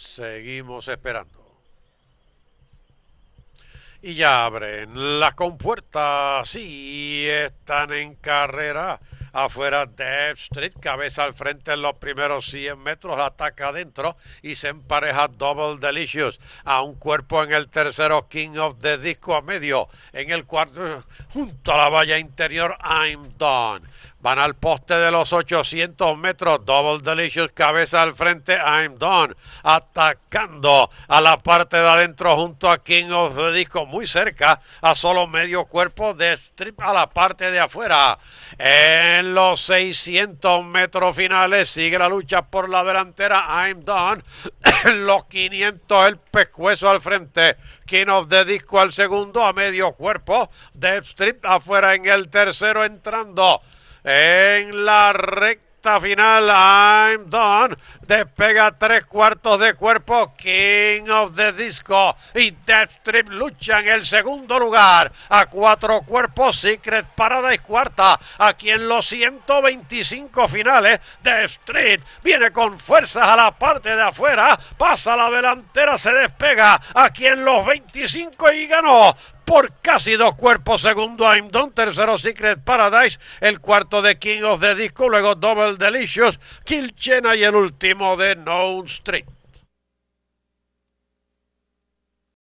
Seguimos esperando. Y ya abren las compuertas. Sí, están en carrera. Afuera Dev Street, cabeza al frente en los primeros 100 metros, ataca adentro y se empareja Double Delicious. A un cuerpo en el tercero, King of the Disco a medio. En el cuarto, junto a la valla interior, I'm Done Van al poste de los 800 metros. Double Delicious, cabeza al frente. I'm Done. Atacando a la parte de adentro junto a King of the Disco. Muy cerca, a solo medio cuerpo de Strip a la parte de afuera. En los 600 metros finales sigue la lucha por la delantera. I'm Done. En los 500, el pescuezo al frente. King of the Disco al segundo, a medio cuerpo. de Strip afuera en el tercero entrando en la recta final. I'm done. Despega tres cuartos de cuerpo. King of the Disco y Death lucha lucha en el segundo lugar. A cuatro cuerpos, Secret Parada y cuarta. Aquí en los 125 finales, de Street viene con fuerzas a la parte de afuera. Pasa la delantera, se despega. Aquí en los 25 y ganó por casi dos cuerpos. Segundo, I'm Tercero, Secret Paradise. El cuarto de King of the Disco. Luego, Double Delicious. Kill y el último de Known Street.